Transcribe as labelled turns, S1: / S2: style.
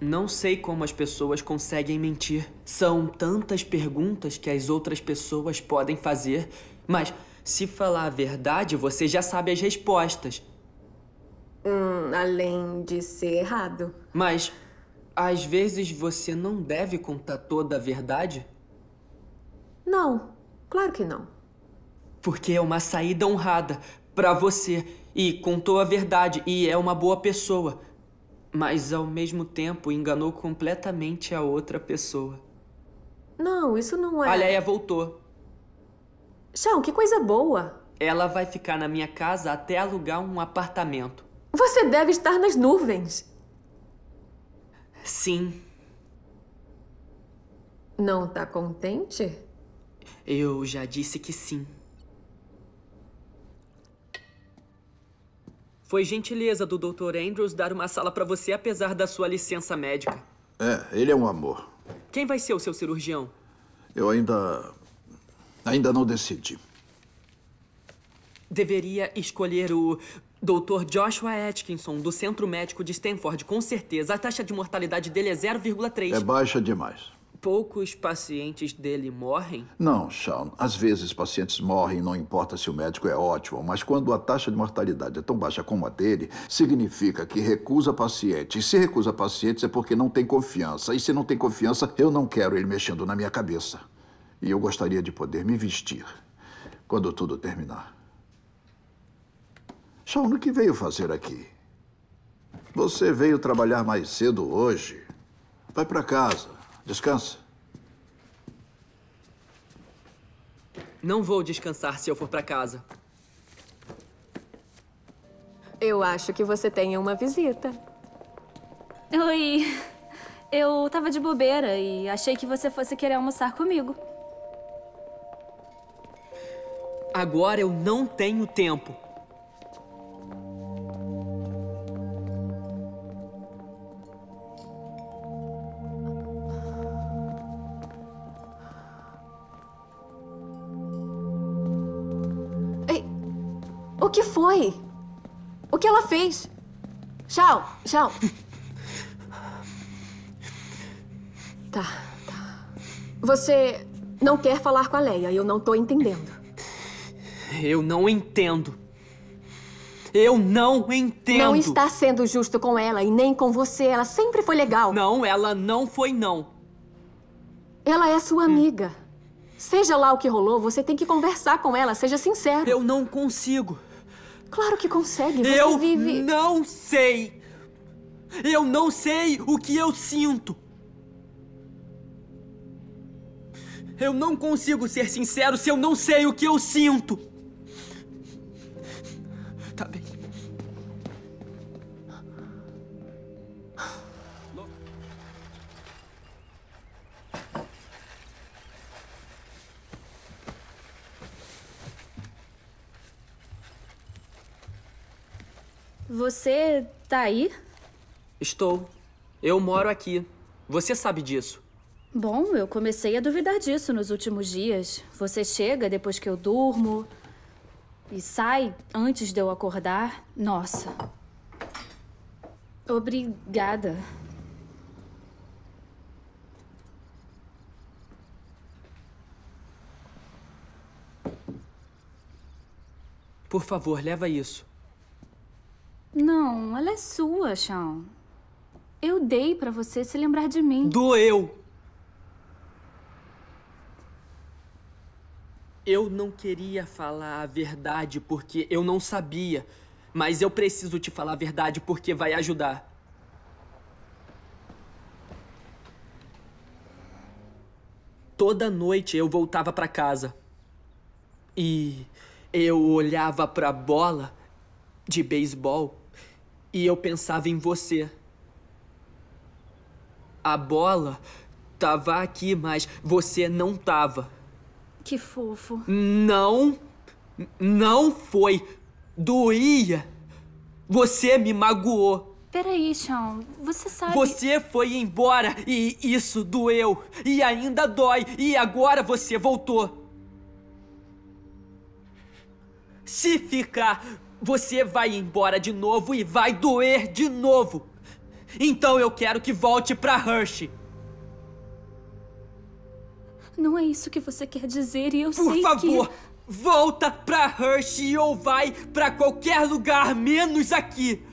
S1: Não sei como as pessoas conseguem mentir. São tantas perguntas que as outras pessoas podem fazer, mas se falar a verdade, você já sabe as respostas. Hum, além de ser errado. Mas às vezes você não deve contar toda a verdade? Não, claro que não. Porque é uma saída honrada para você e contou a verdade e é uma boa pessoa mas ao mesmo tempo enganou completamente a outra pessoa. Não, isso não é. A Leia voltou. Chão, que coisa boa! Ela vai ficar na minha casa até alugar um apartamento. Você deve estar nas nuvens. Sim. Não tá contente? Eu já disse que sim. Foi gentileza do Dr. Andrews dar uma sala para você apesar da sua licença médica. É, ele é um amor. Quem vai ser o seu cirurgião? Eu ainda... ainda não decidi. Deveria escolher o Dr. Joshua Atkinson, do Centro Médico de Stanford, com certeza. A taxa de mortalidade dele é 0,3. É baixa demais poucos pacientes dele morrem? Não, Sean. Às vezes pacientes morrem, não importa se o médico é ótimo, mas quando a taxa de mortalidade é tão baixa como a dele, significa que recusa pacientes. Se recusa pacientes é porque não tem confiança. E se não tem confiança, eu não quero ele mexendo na minha cabeça. E eu gostaria de poder me vestir quando tudo terminar. Sean, o que veio fazer aqui? Você veio trabalhar mais cedo hoje. Vai para casa. Descansa. Não vou descansar se eu for pra casa. Eu acho que você tem uma visita. Oi. Eu tava de bobeira e achei que você fosse querer almoçar comigo. Agora eu não tenho tempo. O que foi? O que ela fez? Tchau, tchau. Tá, tá. Você não quer falar com a Leia, eu não tô entendendo. Eu não entendo. Eu não entendo. Não está sendo justo com ela e nem com você. Ela sempre foi legal. Não, ela não foi não. Ela é sua amiga. Seja lá o que rolou, você tem que conversar com ela, seja sincero. Eu não consigo. Claro que consegue. Você eu vive... não sei. Eu não sei o que eu sinto. Eu não consigo ser sincero se eu não sei o que eu sinto. Você tá aí? Estou. Eu moro aqui. Você sabe disso. Bom, eu comecei a duvidar disso nos últimos dias. Você chega depois que eu durmo e sai antes de eu acordar. Nossa. Obrigada. Por favor, leva isso. Não, ela é sua, Sean. Eu dei pra você se lembrar de mim. Doeu! Eu não queria falar a verdade porque eu não sabia. Mas eu preciso te falar a verdade porque vai ajudar. Toda noite eu voltava para casa. E eu olhava para a bola de beisebol e eu pensava em você. A bola tava aqui, mas você não tava. Que fofo. Não, não foi. Doía. Você me magoou. Peraí, Sean, você sabe... Você foi embora e isso doeu. E ainda dói. E agora você voltou. Se ficar, você vai embora de novo e vai doer de novo. Então eu quero que volte pra Hershey. Não é isso que você quer dizer e eu Por sei favor, que... Por favor, volta pra Hershey ou vai pra qualquer lugar menos aqui.